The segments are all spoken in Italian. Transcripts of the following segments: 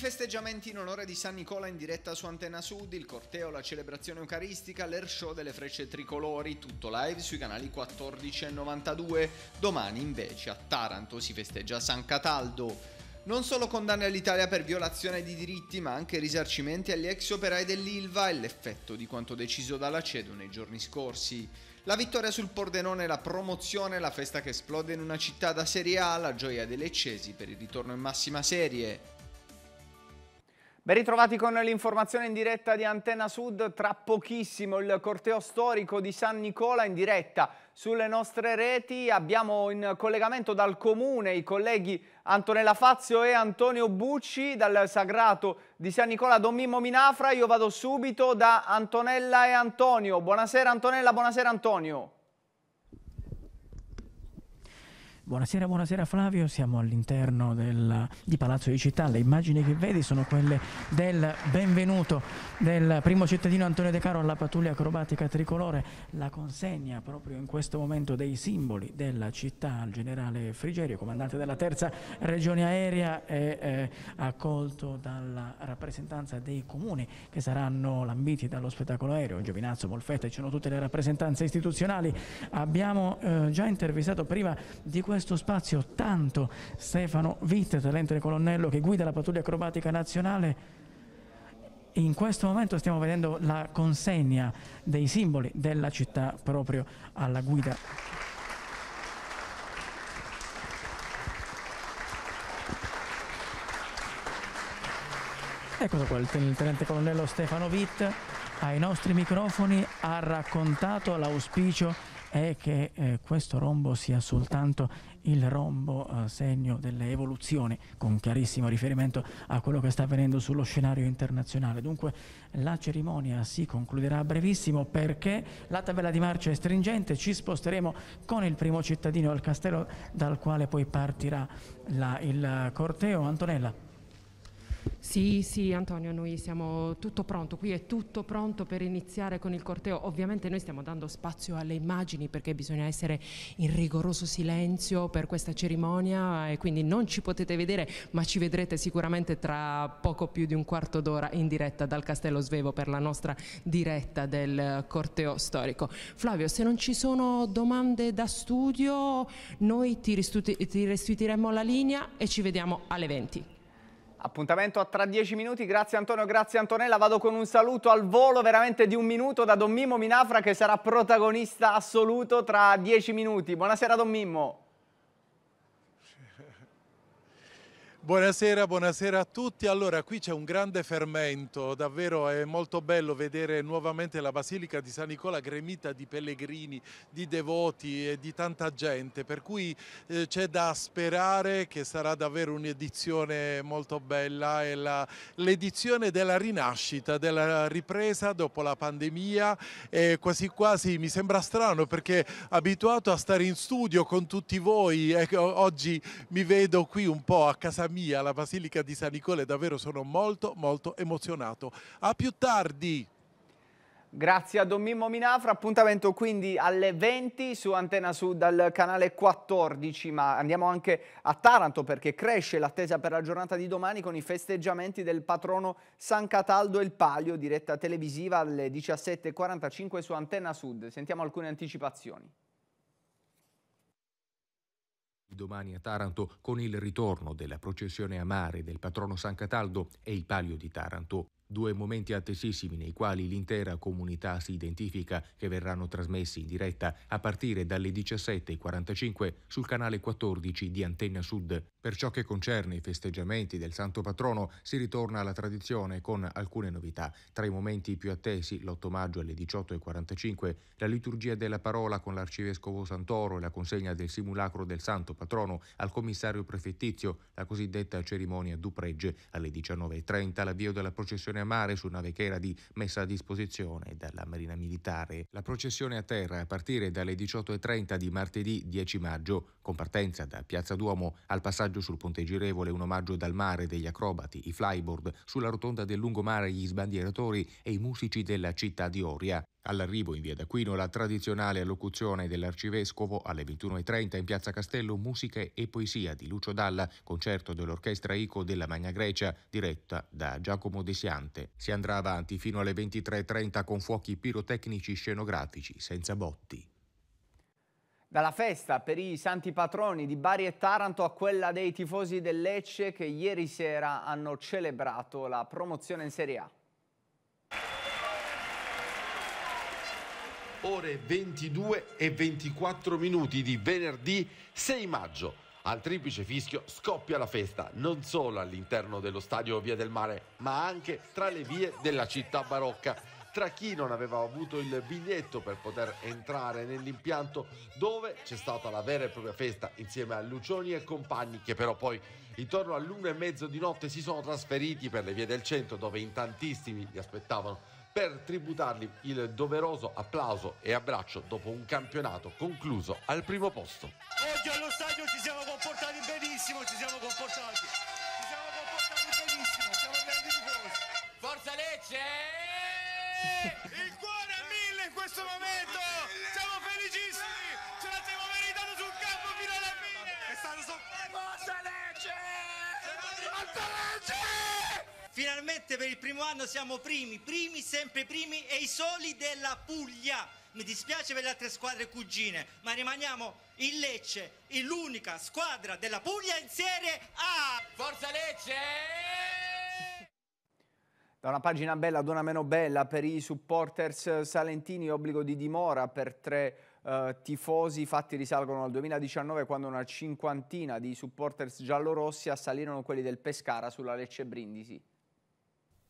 festeggiamenti in onore di San Nicola in diretta su Antena Sud, il corteo, la celebrazione eucaristica, l'air show delle frecce tricolori, tutto live sui canali 14 e 92. Domani invece a Taranto si festeggia San Cataldo. Non solo condanne all'Italia per violazione di diritti, ma anche risarcimenti agli ex operai dell'Ilva e l'effetto di quanto deciso dalla CEDU nei giorni scorsi. La vittoria sul Pordenone, la promozione, la festa che esplode in una città da Serie A, la gioia delle Cesi per il ritorno in massima serie. Ben ritrovati con l'informazione in diretta di Antenna Sud, tra pochissimo il corteo storico di San Nicola in diretta sulle nostre reti, abbiamo in collegamento dal comune i colleghi Antonella Fazio e Antonio Bucci dal sagrato di San Nicola Don Mimmo Minafra, io vado subito da Antonella e Antonio, buonasera Antonella, buonasera Antonio. Buonasera, buonasera Flavio, siamo all'interno del, di Palazzo di Città, le immagini che vedi sono quelle del benvenuto del primo cittadino Antonio De Caro alla pattuglia acrobatica tricolore, la consegna proprio in questo momento dei simboli della città al generale Frigerio, comandante della terza regione aerea e eh, accolto dalla rappresentanza dei comuni che saranno lambiti dallo spettacolo aereo, Giovinazzo, Molfetta, ci sono tutte le rappresentanze istituzionali, abbiamo eh, già intervistato prima di questo questo spazio tanto Stefano Witt, talente del colonnello che guida la pattuglia acrobatica nazionale. In questo momento stiamo vedendo la consegna dei simboli della città proprio alla guida. Eccolo qua, il tenente colonnello Stefano Vitt ai nostri microfoni ha raccontato l'auspicio è che eh, questo rombo sia soltanto il rombo eh, segno dell'evoluzione con chiarissimo riferimento a quello che sta avvenendo sullo scenario internazionale. Dunque la cerimonia si concluderà brevissimo perché la tabella di marcia è stringente, ci sposteremo con il primo cittadino al castello dal quale poi partirà la, il eh, corteo. Antonella. Sì, sì Antonio, noi siamo tutto pronto, qui è tutto pronto per iniziare con il corteo. Ovviamente noi stiamo dando spazio alle immagini perché bisogna essere in rigoroso silenzio per questa cerimonia e quindi non ci potete vedere, ma ci vedrete sicuramente tra poco più di un quarto d'ora in diretta dal Castello Svevo per la nostra diretta del corteo storico. Flavio, se non ci sono domande da studio, noi ti, restituiremo la linea e ci vediamo alle 20. Appuntamento tra dieci minuti, grazie Antonio, grazie Antonella, vado con un saluto al volo veramente di un minuto da Don Mimmo Minafra che sarà protagonista assoluto tra dieci minuti. Buonasera Don Mimmo. Buonasera, buonasera a tutti. Allora, qui c'è un grande fermento, davvero è molto bello vedere nuovamente la Basilica di San Nicola gremita di pellegrini, di devoti e di tanta gente, per cui eh, c'è da sperare che sarà davvero un'edizione molto bella, è l'edizione della rinascita, della ripresa dopo la pandemia e quasi quasi mi sembra strano perché abituato a stare in studio con tutti voi, eh, oggi mi vedo qui un po' a casa mia mia, alla Basilica di San Nicola e davvero sono molto molto emozionato. A più tardi! Grazie a Don Mimmo Minafra, appuntamento quindi alle 20 su Antena Sud dal canale 14, ma andiamo anche a Taranto perché cresce l'attesa per la giornata di domani con i festeggiamenti del patrono San Cataldo e il Palio, diretta televisiva alle 17.45 su Antena Sud. Sentiamo alcune anticipazioni domani a Taranto con il ritorno della processione a mare del patrono San Cataldo e il palio di Taranto due momenti attesissimi nei quali l'intera comunità si identifica che verranno trasmessi in diretta a partire dalle 17.45 sul canale 14 di Antenna Sud. Per ciò che concerne i festeggiamenti del Santo Patrono si ritorna alla tradizione con alcune novità. Tra i momenti più attesi, l'8 maggio alle 18.45, la liturgia della parola con l'arcivescovo Santoro e la consegna del simulacro del Santo Patrono al commissario prefettizio, la cosiddetta cerimonia du pregge, Alle 19.30 l'avvio della processione Marina Mare su una vecchiera di messa a disposizione dalla Marina Militare. La processione a terra a partire dalle 18.30 di martedì 10 maggio, con partenza da Piazza Duomo al passaggio sul Ponte Girevole, un omaggio dal mare degli acrobati, i flyboard, sulla rotonda del lungomare gli sbandieratori e i musici della città di Oria. All'arrivo in via d'Aquino la tradizionale allocuzione dell'arcivescovo alle 21.30 in piazza Castello Musiche e Poesia di Lucio Dalla, concerto dell'orchestra ICO della Magna Grecia, diretta da Giacomo De Siante. Si andrà avanti fino alle 23.30 con fuochi pirotecnici scenografici, senza botti. Dalla festa per i santi patroni di Bari e Taranto a quella dei tifosi del Lecce che ieri sera hanno celebrato la promozione in Serie A. ore 22 e 24 minuti di venerdì 6 maggio. Al triplice fischio scoppia la festa non solo all'interno dello stadio Via del Mare, ma anche tra le vie della città barocca. Tra chi non aveva avuto il biglietto per poter entrare nell'impianto dove c'è stata la vera e propria festa insieme a Lucioni e compagni che però poi intorno all'una e mezzo di notte si sono trasferiti per le vie del centro dove in tantissimi li aspettavano per tributargli il doveroso applauso e abbraccio dopo un campionato concluso al primo posto. Oggi allo stadio ci siamo comportati benissimo, ci siamo comportati. Ci siamo comportati benissimo, siamo grandi tifosi. Forza Lecce! Eh! Il cuore a mille in questo momento! Siamo felicissimi! Ce la siamo meritata sul campo fino alla fine! È stato so... Forza Lecce! Forza Lecce! Finalmente per il primo anno siamo primi, primi, sempre primi e i soli della Puglia. Mi dispiace per le altre squadre cugine, ma rimaniamo in Lecce, l'unica squadra della Puglia in Serie A. Forza Lecce! Da una pagina bella ad una meno bella per i supporters salentini, obbligo di dimora per tre eh, tifosi. I fatti risalgono al 2019 quando una cinquantina di supporters giallorossi assalirono quelli del Pescara sulla Lecce Brindisi.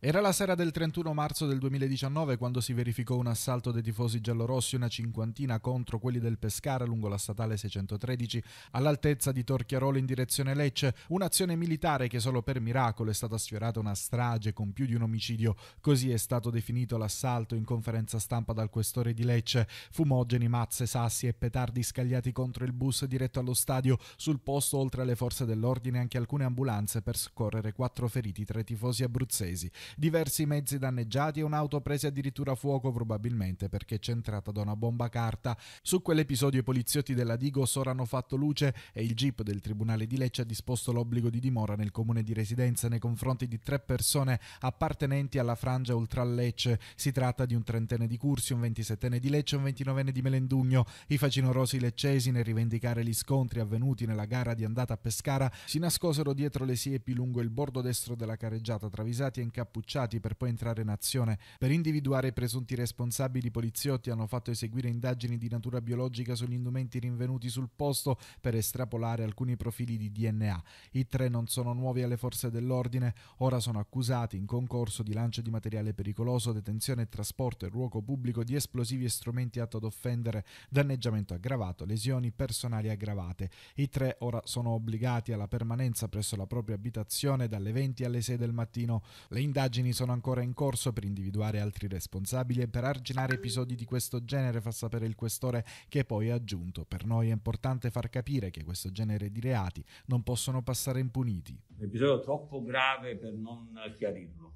Era la sera del 31 marzo del 2019 quando si verificò un assalto dei tifosi giallorossi, una cinquantina contro quelli del Pescara lungo la statale 613 all'altezza di Torchiarolo in direzione Lecce, un'azione militare che solo per miracolo è stata sfiorata una strage con più di un omicidio, così è stato definito l'assalto in conferenza stampa dal questore di Lecce. Fumogeni, mazze, sassi e petardi scagliati contro il bus diretto allo stadio, sul posto oltre alle forze dell'ordine anche alcune ambulanze per scorrere quattro feriti tra i tifosi abruzzesi diversi mezzi danneggiati e un'auto presa addirittura a fuoco probabilmente perché centrata da una bomba carta. Su quell'episodio i poliziotti della Digos ora hanno fatto luce e il GIP del Tribunale di Lecce ha disposto l'obbligo di dimora nel comune di residenza nei confronti di tre persone appartenenti alla frangia ultra Lecce. Si tratta di un trentenne di Cursi, un ventisettenne di Lecce e un ventinovenne di Melendugno. I facinorosi leccesi nel rivendicare gli scontri avvenuti nella gara di andata a Pescara si nascosero dietro le siepi lungo il bordo destro della careggiata travisati e incappucciati Pucciati per poi entrare in azione. Per individuare i presunti responsabili, i poliziotti hanno fatto eseguire indagini di natura biologica sugli indumenti rinvenuti sul posto per estrapolare alcuni profili di DNA. I tre non sono nuovi alle forze dell'ordine, ora sono accusati in concorso di lancio di materiale pericoloso, detenzione e trasporto in ruoco pubblico di esplosivi e strumenti atto ad offendere, danneggiamento aggravato, lesioni personali aggravate. I tre ora sono obbligati alla permanenza presso la propria abitazione dalle 20 alle 6 del mattino. Le indagini indagini sono ancora in corso per individuare altri responsabili e per arginare episodi di questo genere, fa sapere il questore che poi ha aggiunto. Per noi è importante far capire che questo genere di reati non possono passare impuniti. Un episodio troppo grave per non chiarirlo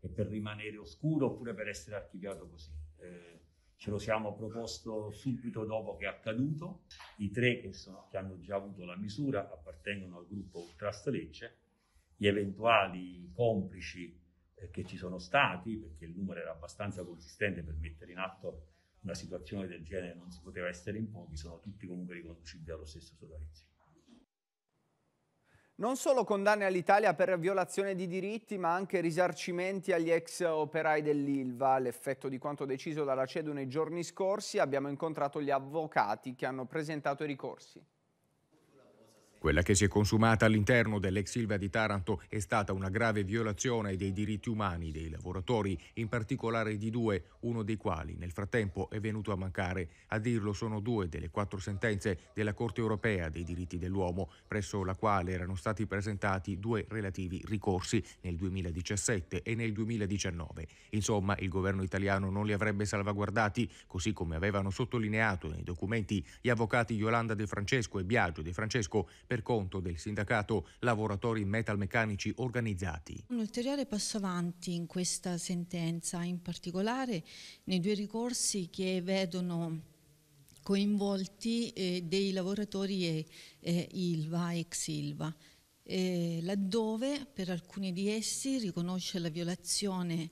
e per rimanere oscuro oppure per essere archiviato così. Eh, ce lo siamo proposto subito dopo che è accaduto. I tre che, sono, che hanno già avuto la misura appartengono al gruppo Trust Legge. Gli eventuali complici che ci sono stati, perché il numero era abbastanza consistente per mettere in atto una situazione del genere, non si poteva essere in pochi, sono tutti comunque riconducibili allo stesso sodalizio. Non solo condanne all'Italia per violazione di diritti, ma anche risarcimenti agli ex operai dell'ILVA. L'effetto di quanto deciso dalla CEDU nei giorni scorsi, abbiamo incontrato gli avvocati che hanno presentato i ricorsi. Quella che si è consumata all'interno dell'ex Silva di Taranto è stata una grave violazione dei diritti umani dei lavoratori, in particolare di due, uno dei quali nel frattempo è venuto a mancare. A dirlo sono due delle quattro sentenze della Corte europea dei diritti dell'uomo, presso la quale erano stati presentati due relativi ricorsi nel 2017 e nel 2019. Insomma, il governo italiano non li avrebbe salvaguardati, così come avevano sottolineato nei documenti gli avvocati Yolanda De Francesco e Biagio De Francesco, per per conto del sindacato lavoratori metalmeccanici organizzati. Un ulteriore passo avanti in questa sentenza, in particolare nei due ricorsi che vedono coinvolti eh, dei lavoratori e, eh, ILVA, ex ILVA, eh, laddove per alcuni di essi riconosce la violazione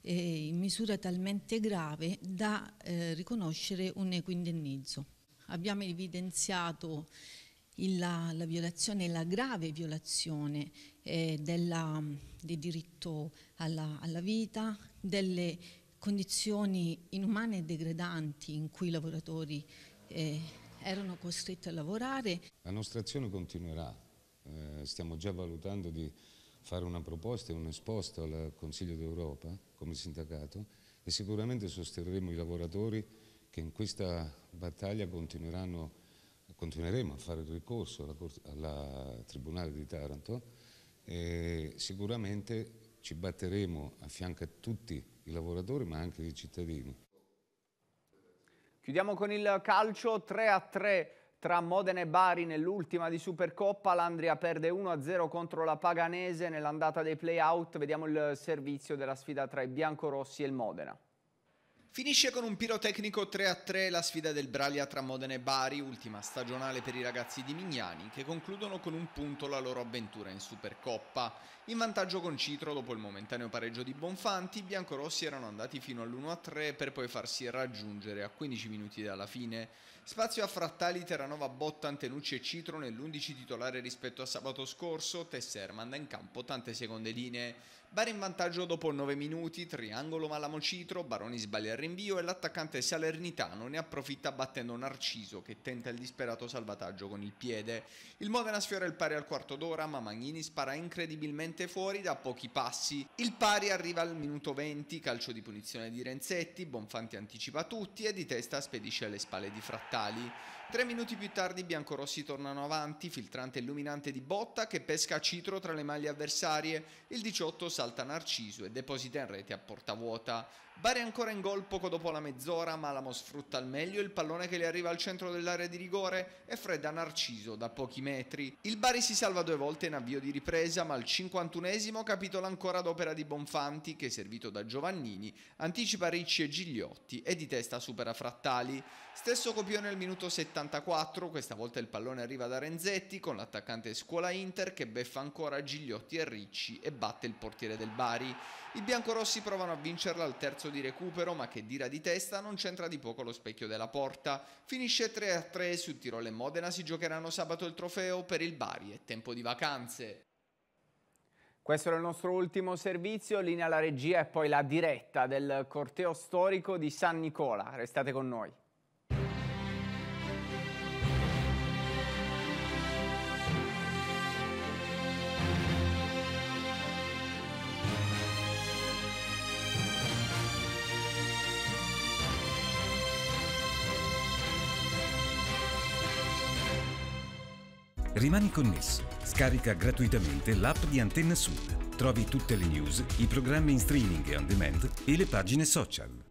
eh, in misura talmente grave da eh, riconoscere un equindennizzo. Abbiamo evidenziato la, la violazione, la grave violazione eh, della, del diritto alla, alla vita, delle condizioni inumane e degradanti in cui i lavoratori eh, erano costretti a lavorare. La nostra azione continuerà, eh, stiamo già valutando di fare una proposta e un esposto al Consiglio d'Europa come sindacato e sicuramente sosterremo i lavoratori che in questa battaglia continueranno continueremo a fare ricorso alla, alla Tribunale di Taranto e sicuramente ci batteremo a fianco a tutti i lavoratori ma anche i cittadini. Chiudiamo con il calcio 3 a 3 tra Modena e Bari nell'ultima di Supercoppa, l'Andria perde 1-0 a contro la Paganese nell'andata dei play-out, vediamo il servizio della sfida tra i biancorossi e il Modena. Finisce con un pirotecnico 3-3 la sfida del Braglia tra Modena e Bari, ultima stagionale per i ragazzi di Mignani, che concludono con un punto la loro avventura in Supercoppa. In vantaggio con Citro dopo il momentaneo pareggio di Bonfanti, i biancorossi erano andati fino all'1-3 per poi farsi raggiungere a 15 minuti dalla fine. Spazio a Frattali, Terranova, Botta, Antenucci e Citro nell'11 titolare rispetto a sabato scorso, Tesser manda in campo tante seconde linee. Bar in vantaggio dopo 9 minuti, triangolo Malamocitro, Baroni sbaglia il rinvio e l'attaccante salernitano ne approfitta battendo Narciso che tenta il disperato salvataggio con il piede. Il Modena sfiora il pari al quarto d'ora ma Magnini spara incredibilmente fuori da pochi passi. Il pari arriva al minuto 20, calcio di punizione di Renzetti, Bonfanti anticipa tutti e di testa spedisce alle spalle di Frattali. Tre minuti più tardi biancorossi tornano avanti, filtrante illuminante di Botta che pesca Citro tra le maglie avversarie. Il 18 sa salta Narciso e deposita in rete a porta vuota. Bari ancora in gol poco dopo la mezz'ora, Malamo sfrutta al meglio il pallone che le arriva al centro dell'area di rigore e fredda Narciso da pochi metri. Il Bari si salva due volte in avvio di ripresa, ma al 51esimo capitola ancora ad opera di Bonfanti che, servito da Giovannini, anticipa Ricci e Gigliotti e di testa supera Frattali. Stesso copione al minuto 74, questa volta il pallone arriva da Renzetti con l'attaccante scuola Inter che beffa ancora Gigliotti e Ricci e batte il portiere del Bari. I biancorossi provano a vincerla al terzo di recupero ma che dira di testa non c'entra di poco lo specchio della porta. Finisce 3-3 su Tirol e Modena si giocheranno sabato il trofeo per il Bari è tempo di vacanze. Questo era il nostro ultimo servizio, linea alla regia e poi la diretta del corteo storico di San Nicola. Restate con noi. Rimani connesso. Scarica gratuitamente l'app di Antenna Sud. Trovi tutte le news, i programmi in streaming e on demand e le pagine social.